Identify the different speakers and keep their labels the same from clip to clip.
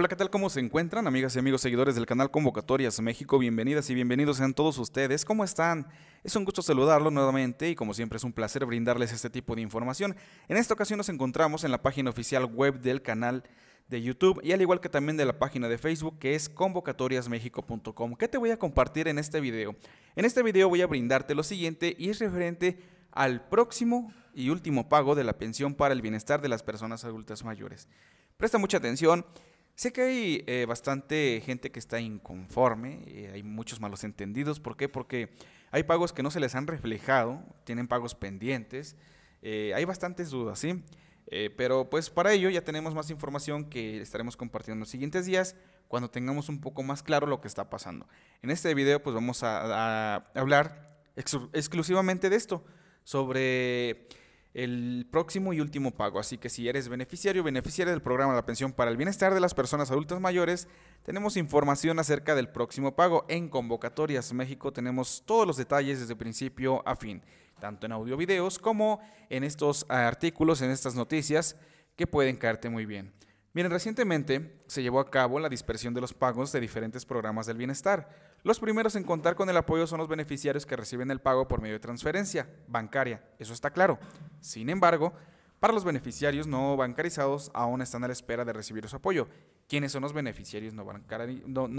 Speaker 1: Hola, ¿qué tal? ¿Cómo se encuentran, amigas y amigos seguidores del canal Convocatorias México? Bienvenidas y bienvenidos sean todos ustedes. ¿Cómo están? Es un gusto saludarlos nuevamente y como siempre es un placer brindarles este tipo de información. En esta ocasión nos encontramos en la página oficial web del canal de YouTube y al igual que también de la página de Facebook que es convocatoriasmexico.com. ¿Qué te voy a compartir en este video? En este video voy a brindarte lo siguiente y es referente al próximo y último pago de la pensión para el bienestar de las personas adultas mayores. Presta mucha atención. Sé que hay eh, bastante gente que está inconforme, eh, hay muchos malos entendidos. ¿Por qué? Porque hay pagos que no se les han reflejado, tienen pagos pendientes, eh, hay bastantes dudas, ¿sí? pero pues para ello ya tenemos más información que estaremos compartiendo en los siguientes días cuando tengamos un poco más claro lo que está pasando. En este video pues vamos a, hablar exclusivamente de esto, sobre el próximo y último pago. Así que si eres beneficiario o beneficiaria del programa de La Pensión para el Bienestar de las Personas Adultas Mayores, tenemos información acerca del próximo pago. En Convocatorias México tenemos todos los detalles desde principio a fin, tanto en audio videos como en estos artículos, en estas noticias que pueden caerte muy bien. Miren, recientemente se llevó a cabo la dispersión de los pagos de diferentes programas del bienestar. Los primeros en contar con el apoyo son los beneficiarios que reciben el pago por medio de transferencia bancaria, eso está claro. Sin embargo, para los beneficiarios no bancarizados aún están a la espera de recibir su apoyo. ¿Quiénes son los beneficiarios no,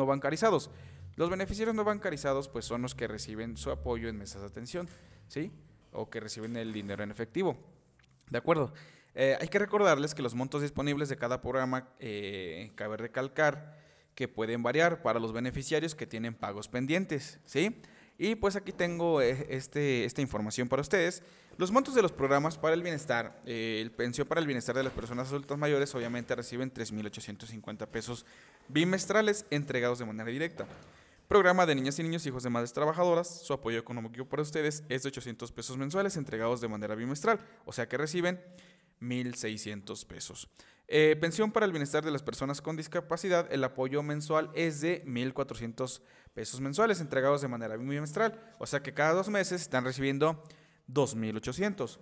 Speaker 1: bancarizados? Los beneficiarios no bancarizados pues son los que reciben su apoyo en mesas de atención, ¿sí? O que reciben el dinero en efectivo. ¿De acuerdo? Eh, hay que recordarles que los montos disponibles de cada programa, eh, cabe recalcar, que pueden variar para los beneficiarios que tienen pagos pendientes, ¿sí? Y pues aquí tengo eh, este, esta información para ustedes. Los montos de los programas para el bienestar, el pensión para el bienestar de las personas adultas mayores obviamente reciben 3.850 pesos bimestrales entregados de manera directa. Programa de niñas y niños hijos de madres trabajadoras, su apoyo económico para ustedes es de 800 pesos mensuales entregados de manera bimestral, o sea que reciben 1.600 pesos. Eh, pensión para el bienestar de las personas con discapacidad, el apoyo mensual es de 1.400 pesos mensuales entregados de manera bimestral, o sea que cada dos meses están recibiendo 2.800.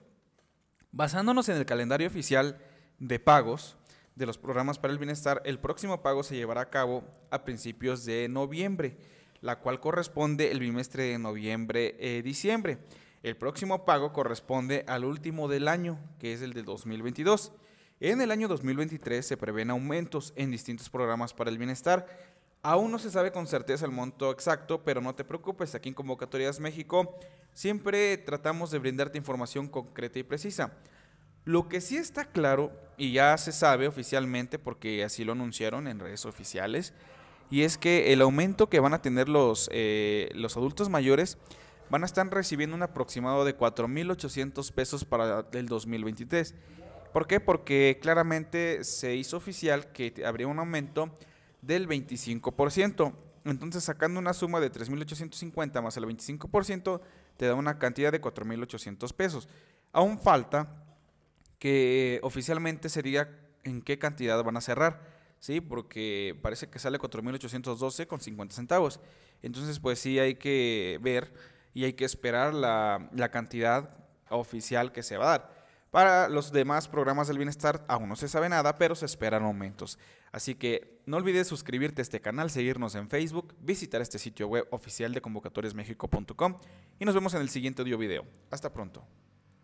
Speaker 1: Basándonos en el calendario oficial de pagos de los programas para el bienestar, el próximo pago se llevará a cabo a principios de noviembre, la cual corresponde el bimestre de noviembre-diciembre. Eh, el próximo pago corresponde al último del año, que es el de 2022. En el año 2023 se prevén aumentos en distintos programas para el bienestar. Aún no se sabe con certeza el monto exacto, pero no te preocupes, aquí en Convocatorias México siempre tratamos de brindarte información concreta y precisa. Lo que sí está claro, y ya se sabe oficialmente, porque así lo anunciaron en redes oficiales, y es que el aumento que van a tener los, eh, los adultos mayores van a estar recibiendo un aproximado de 4.800 pesos para el 2023. ¿Por qué? Porque claramente se hizo oficial que habría un aumento del 25%. Entonces, sacando una suma de 3.850 más el 25%, te da una cantidad de 4.800 pesos. Aún falta que oficialmente sería en qué cantidad van a cerrar, ¿sí? Porque parece que sale 4.812 con 50 centavos. Entonces, pues sí hay que ver y hay que esperar la, cantidad oficial que se va a dar. Para los demás programas del bienestar aún no se sabe nada, pero se esperan aumentos. Así que no olvides suscribirte a este canal, seguirnos en Facebook, visitar este sitio web oficial de convocatoriasmexico.com y nos vemos en el siguiente audio video. Hasta pronto.